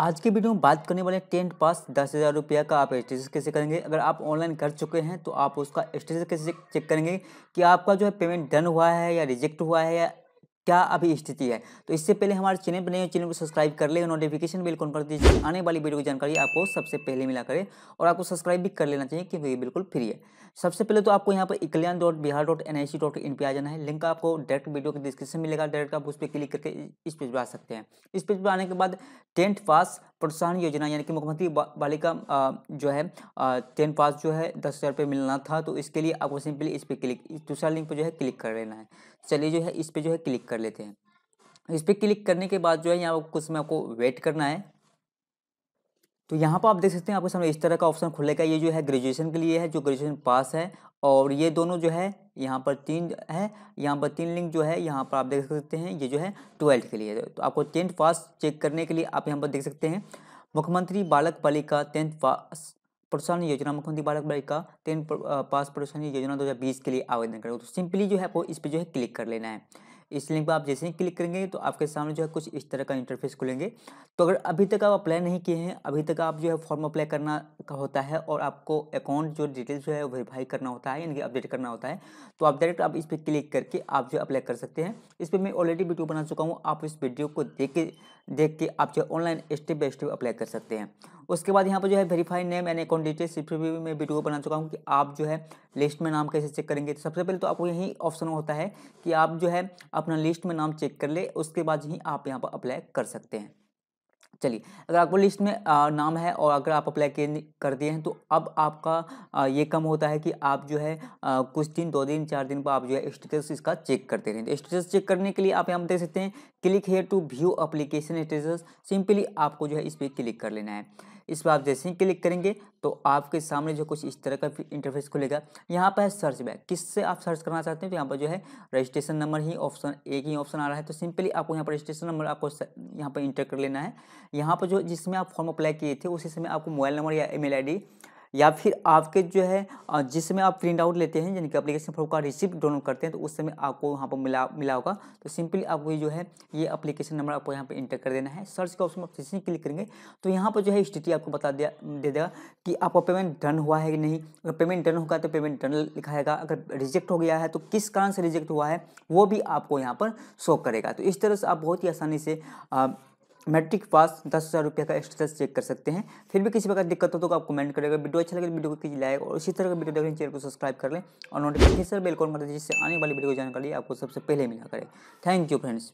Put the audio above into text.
आज के वीडियो में बात करने वाले टेंट पास दस हज़ार रुपया का आप स्टेटस कैसे करेंगे अगर आप ऑनलाइन कर चुके हैं तो आप उसका स्टेटस कैसे चेक करेंगे कि आपका जो है पेमेंट डन हुआ है या रिजेक्ट हुआ है या क्या अभी स्थिति है तो इससे पहले हमारे चैनल पर नए चैनल को सब्सक्राइब कर ले नोटिफिकेशन बिल कौन कर दीजिए आने वाली वीडियो की जानकारी आपको सबसे पहले मिला करे और आपको सब्सक्राइब भी कर लेना चाहिए क्योंकि ये बिल्कुल फ्री है सबसे पहले तो आपको यहाँ पर eKalyan dot Bihar dot N I C dot in पर आ जाना है लिंक आपको डायरेक्ट वीडियो के डिस्क्रिप्शन मिलेगा डायरेक्ट आप उस पर क्लिक करके इस पेज पर आ सकते हैं इस पेज पर आने के बाद टेंथ पास प्रोत्साहन योजना यानी कि मुख्यमंत्री बालिका जो है टेन पास जो है दस हज़ार रुपये मिलना था तो इसके लिए आपको सिंपली इस पर क्लिक दूसरा लिंक पर जो है क्लिक कर लेना है चलिए जो है इस पर जो है क्लिक कर लेते हैं इस पर क्लिक करने के बाद जो है यहाँ कुछ समय आपको वेट करना है तो यहाँ पर आप देख सकते हैं आपके सामने इस तरह का ऑप्शन खुलेगा ये जो है ग्रेजुएशन के लिए है जो ग्रेजुएशन पास है और ये दोनों जो है यहाँ पर तीन है यहाँ पर तीन लिंक जो है यहाँ पर आप देख सकते हैं ये जो है ट्वेल्थ के लिए तो आपको टेंथ पास चेक करने के लिए आप यहाँ पर देख सकते हैं मुख्यमंत्री बालक बालिका टेंथ पास प्रोत्साहन योजना मुख्यमंत्री बालक बालिका टेंथ पास प्रोत्साहन योजना 2020 के लिए आवेदन करें तो सिंपली जो है आपको इस पर जो है क्लिक कर लेना है इस लिंक पर आप जैसे ही क्लिक करेंगे तो आपके सामने जो है कुछ इस तरह का इंटरफेस खुलेंगे तो अगर अभी तक आप अप्लाई नहीं किए हैं अभी तक आप जो है फॉर्म अप्लाई करना का होता है और आपको अकाउंट जो डिटेल्स जो है वेरीफाई करना होता है यानी कि अपडेट करना होता है तो आप डायरेक्ट आप इस पर क्लिक करके आप जो अप्लाई कर सकते हैं इस पर मैं ऑलरेडी वीडियो बना चुका हूँ आप इस वीडियो को देख के देख के आप जो online step by step apply कर सकते हैं उसके बाद यहाँ पर जो है verify name and account details फिर भी मैं वीडियो बना चुका हूँ कि आप जो है लिस्ट में नाम कैसे चेक करेंगे तो सबसे पहले तो आपको यही ऑप्शन होता है कि आप जो है अपना लिस्ट में नाम चेक कर ले उसके बाद ही आप यहाँ पर अप्लाई कर सकते हैं चलिए अगर आपको लिस्ट में आ, नाम है और अगर आप अप्लाई कर दिए हैं तो अब आपका आ, ये कम होता है कि आप जो है आ, कुछ दिन दो दिन चार दिन पर आप जो है स्टेटस इसका चेक करते रहें स्टेटस तो चेक करने के लिए आप यहाँ देख सकते हैं click here to view application status simply आपको जो है इस पर क्लिक कर लेना है इस पर आप जैसे ही क्लिक करेंगे तो आपके सामने जो कुछ इस तरह का इंटरफेस खुलेगा यहाँ पर है सर्च बैग किससे आप सर्च करना चाहते हैं तो यहाँ पर जो है रजिस्ट्रेशन नंबर ही ऑप्शन एक ही ऑप्शन आ रहा है तो सिंपली आपको यहाँ पर रजिस्ट्रेशन नंबर आपको यहाँ पर इंटर कर लेना है यहाँ पर जो जिसमें आप फॉर्म अप्लाई किए थे उसी समय आपको मोबाइल नंबर या ई मेल या फिर आपके जो है जिसमें आप प्रिंट आउट लेते हैं यानी कि अप्लीकेशन फॉर्म का रिसिप्ट डाउनलोड करते हैं तो उस समय आपको वहाँ पर मिला मिला होगा तो सिंपली आपको जो है ये अप्लीकेशन नंबर आपको यहाँ पर इंटर कर देना है सर्च के ऑप्शन पर जिसमें क्लिक करेंगे तो यहाँ पर जो है स्थिति आपको बता दिया दे देगा कि आपका पेमेंट डन हुआ है कि नहीं अगर पेमेंट डन होगा तो पेमेंट डन लिखाएगा अगर रिजेक्ट हो गया है तो किस कारण से रिजेक्ट हुआ है वो भी आपको यहाँ पर शो करेगा तो इस तरह से आप बहुत ही आसानी से मैट्रिक पास दस हज़ार रुपये का स्टेटस चेक कर सकते हैं फिर भी किसी प्रकार दिक्कत हो तो आप कमेंट करेगा वीडियो अच्छा लगे तो वीडियो को कीजिए लाइक और इसी तरह का वीडियो देखने चैनल को सब्सक्राइब कर लें और नोटिफिकेशन बेल कॉल कर जिससे आने वाली वीडियो की जानकारी आपको सबसे पहले मिला करे थैंक यू फ्रेंड्स